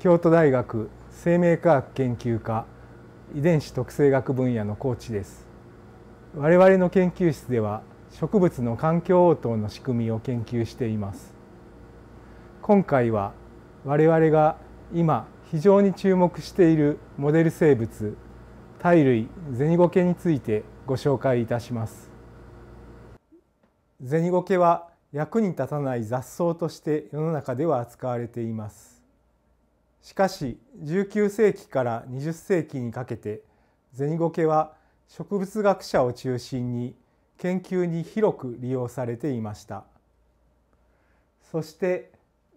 京都大学生命科学研究科遺伝子特性学分野のコーチです我々の研究室では植物の環境応答の仕組みを研究しています今回は我々が今非常に注目しているモデル生物貝類ゼニゴケについてご紹介いたしますゼニゴケは役に立たない雑草として世の中では扱われていますしかし19世紀から20世紀にかけて銭ゴケは植物学者を中心に研究に広く利用されていましたそして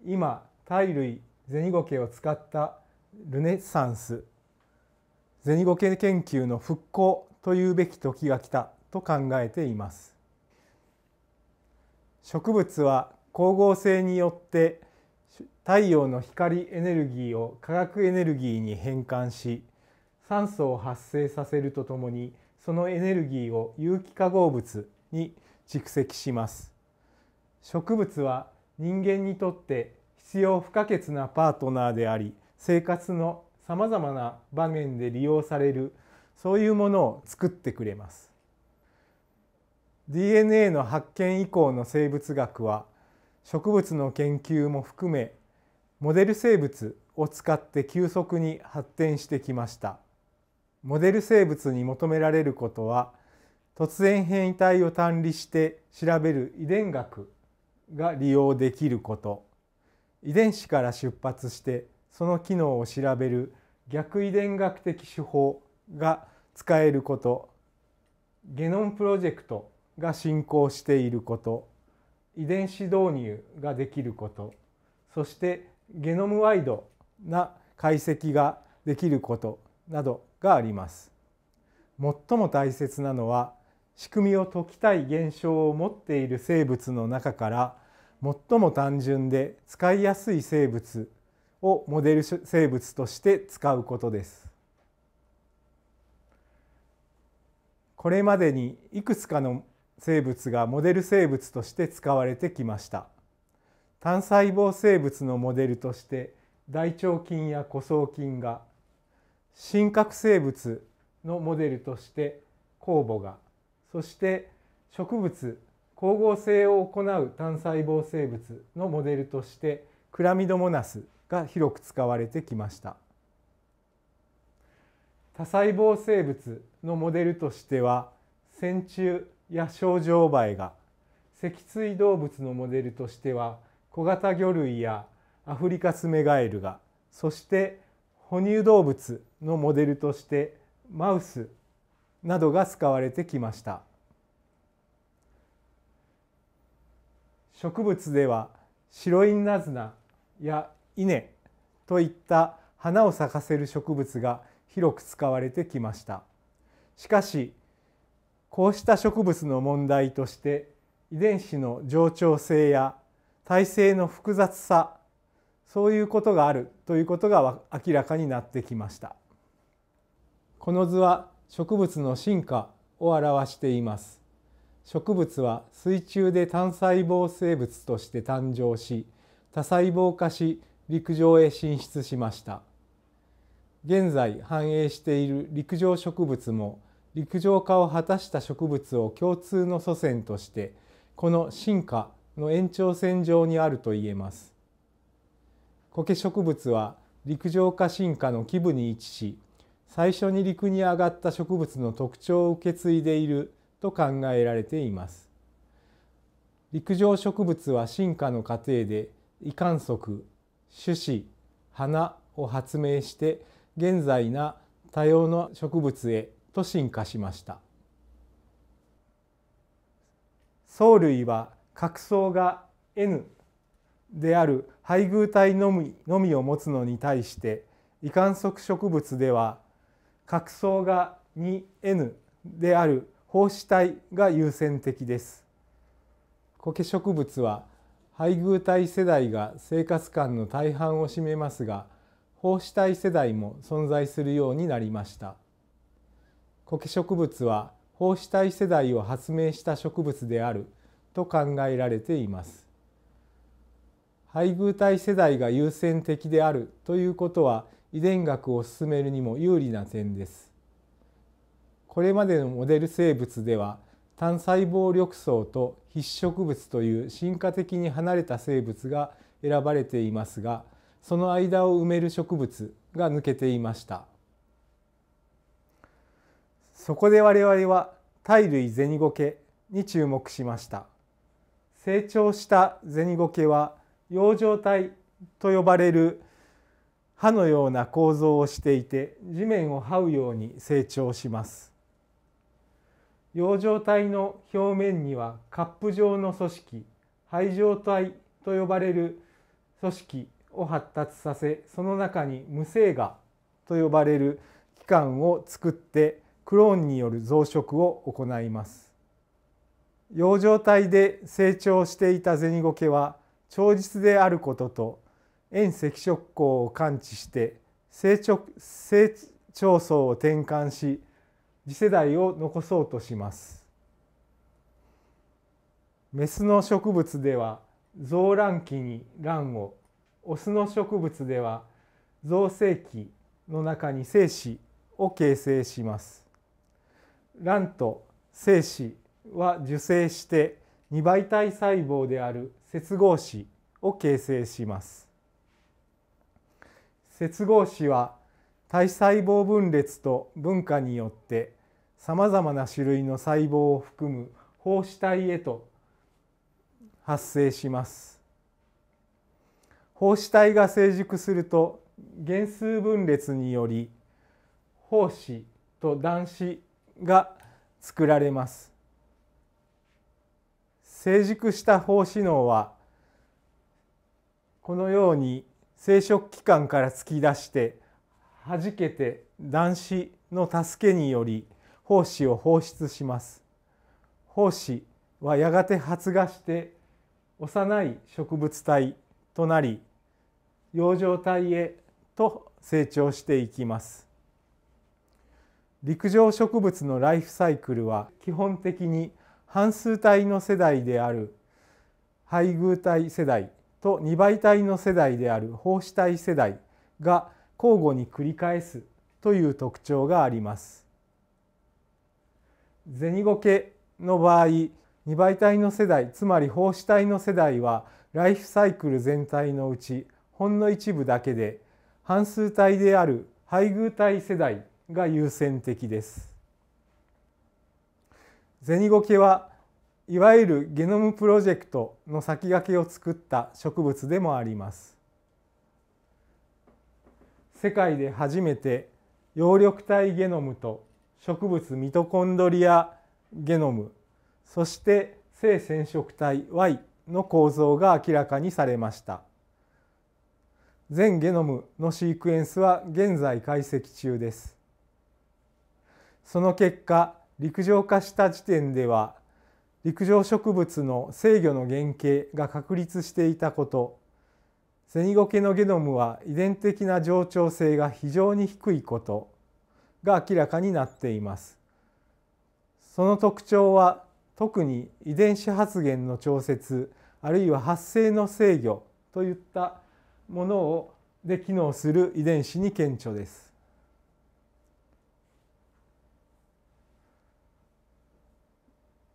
今貝類ゼニゴケを使ったルネサンスゼニゴケ研究の復興というべき時が来たと考えています植物は光合成によって太陽の光エネルギーを化学エネルギーに変換し酸素を発生させるとともにそのエネルギーを有機化合物に蓄積します植物は人間にとって必要不可欠なパートナーであり生活のさまざまな場面で利用されるそういうものを作ってくれます DNA の発見以降の生物学は植物の研究も含めモデル生物を使って急速に発展してきましたモデル生物に求められることは突然変異体を単理して調べる遺伝学が利用できること遺伝子から出発してその機能を調べる逆遺伝学的手法が使えることゲノンプロジェクトが進行していること遺伝子導入ができることそしてゲノムワイドな解析ができることなどがあります。最も大切なのは仕組みを解きたい現象を持っている生物の中から最も単純で使いやすい生物をモデル生物として使うことです。これまでにいくつかの生物がモデル生物として使われてきました。単細胞生物のモデルとして大腸菌や古層菌が真核生物のモデルとして酵母がそして植物光合成を行う単細胞生物のモデルとしてクラミドモナスが広く使われてきました多細胞生物のモデルとしては線虫やシ状梅が脊椎動物のモデルとしては小型魚類やアフリカスメガエルがそして哺乳動物のモデルとしてマウスなどが使われてきました植物ではシロインナズナや稲といった花を咲かせる植物が広く使われてきましたしかしこうした植物の問題として遺伝子の冗長性や体制の複雑さそういうことがあるということが明らかになってきましたこの図は植物の進化を表しています植物は水中で単細胞生物として誕生し多細胞化し陸上へ進出しました現在繁栄している陸上植物も陸上化を果たした植物を共通の祖先としてこの進化の延長線上にあると言えます。苔植物は陸上化進化の基部に位置し最初に陸に上がった植物の特徴を受け継いでいると考えられています。陸上植物は進化の過程で胃管束、種子、花を発明して現在な多様な植物へと進化しました。藻類は角層が N である配偶体のみのみを持つのに対して異観測植物では角層が 2N である胞子体が優先的です。苔植物は配偶体世代が生活感の大半を占めますが胞子体世代も存在するようになりました苔植物は胞子体世代を発明した植物であると考えられています配偶体世代が優先的であるということは遺伝学を進めるにも有利な点ですこれまでのモデル生物では単細胞緑藻と筆植物という進化的に離れた生物が選ばれていますがその間を埋める植物が抜けていましたそこで我々は体類ゼニゴケに注目しました成長した銭ゴケは葉状体と呼ばれる歯のような構造をしていて地面を這うように成長します葉状体の表面にはカップ状の組織肺状体と呼ばれる組織を発達させその中に無性芽と呼ばれる器官を作ってクローンによる増殖を行います養生体で成長していた銭ケは長日であることと遠赤色光を感知して成長成長層を転換し次世代を残そうとします。メスの植物では増卵期に卵をオスの植物では造成期の中に精子を形成します。卵と精子は受精して2倍体細胞である接合子を形成します接合子は体細胞分裂と分化によってさまざまな種類の細胞を含む胞子体へと発生します胞子体が成熟すると原数分裂により胞子と卵子が作られます成熟した胞子脳はこのように生殖器官から突き出して弾けて男子の助けにより胞子を放出します胞子はやがて発芽して幼い植物体となり養生体へと成長していきます陸上植物のライフサイクルは基本的に半数体の世代である配偶体世代と2倍体の世代である胞子体世代が交互に繰り返すという特徴があります。ゼニゴケの場合2倍体の世代つまり胞子体の世代はライフサイクル全体のうちほんの一部だけで半数体である配偶体世代が優先的です。ゼニゴケはいわゆるゲノムプロジェクトの先駆けを作った植物でもあります世界で初めて葉緑体ゲノムと植物ミトコンドリアゲノムそして性染色体 Y の構造が明らかにされました全ゲノムのシークエンスは現在解析中ですその結果陸上化した時点では陸上植物の制御の原型が確立していたことセニゴケのゲノムは遺伝的な冗長性が非常に低いことが明らかになっています。その特徴は特に遺伝子発現の調節あるいは発生の制御といったものをで機能する遺伝子に顕著です。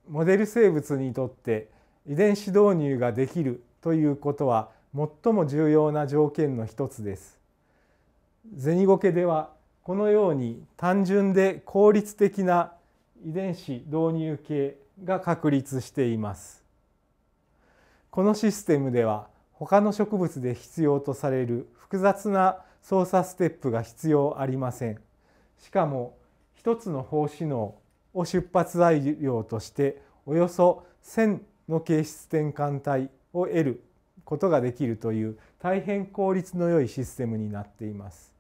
モデル生物にとって遺伝子導入ができるということは最も重要な条件の一つです。ゼニゴケではこのように単純で効率的な遺伝子導入系が確立しています。このシステムでは他の植物で必要とされる複雑な操作ステップが必要ありません。しかも一つの胞子のを出発材料としておよそ1000の形質転換体を得ることができるという大変効率の良いシステムになっています。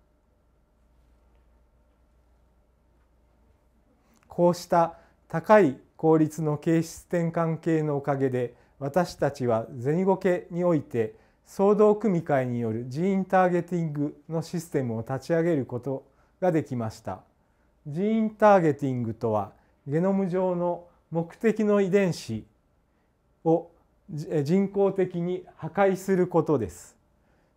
こうした高い効率の形質転換系のおかげで私たちは銭ゴケにおいて総動組み換えによる人員ターゲティングのシステムを立ち上げることができました。人員ターゲティングとはゲノム上の目的の遺伝子を人工的に破壊することです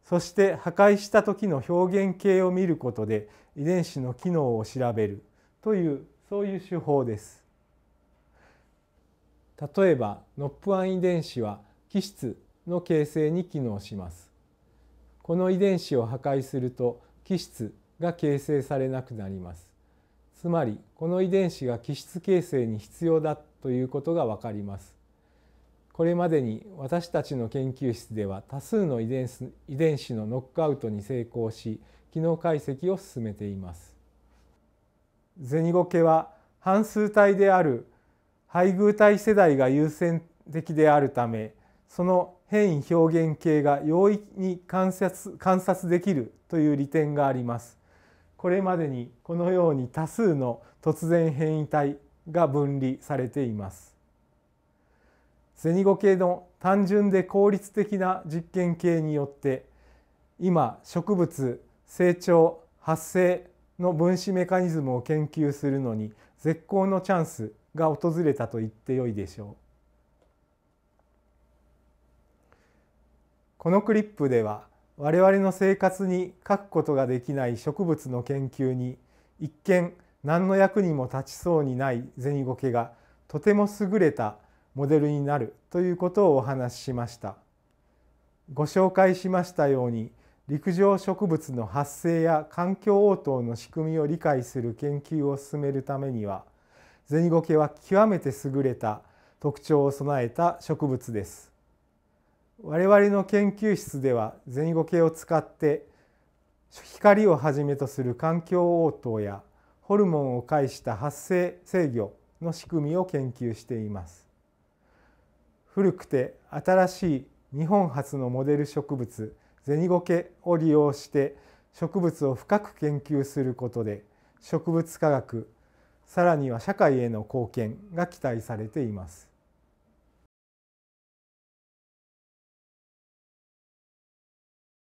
そして破壊した時の表現系を見ることで遺伝子の機能を調べるというそういう手法です例えばノップ p ン遺伝子は基質の形成に機能しますこの遺伝子を破壊すると基質が形成されなくなりますつまりこの遺伝子が基質形成に必要だということがわかります。これまでに私たちの研究室では多数の遺伝遺伝子のノックアウトに成功し機能解析を進めています。ゼニゴケは半数体である配偶体世代が優先的であるためその変異表現系が容易に観察観察できるという利点があります。これまでにこのように多数の突然変異体が分離されていますゼニゴ系の単純で効率的な実験系によって今植物成長発生の分子メカニズムを研究するのに絶好のチャンスが訪れたと言ってよいでしょうこのクリップでは我々の生活に書くことができない植物の研究に一見何の役にも立ちそうにない銭ゴケがとても優れたモデルになるということをお話ししました。ご紹介しましたように陸上植物の発生や環境応答の仕組みを理解する研究を進めるためにはゼニゴケは極めて優れた特徴を備えた植物です。我々の研究室では銭ゴ系を使って光をはじめとする環境応答やホルモンを介した発生制御の仕組みを研究しています古くて新しい日本初のモデル植物ゼニゴケを利用して植物を深く研究することで植物科学さらには社会への貢献が期待されています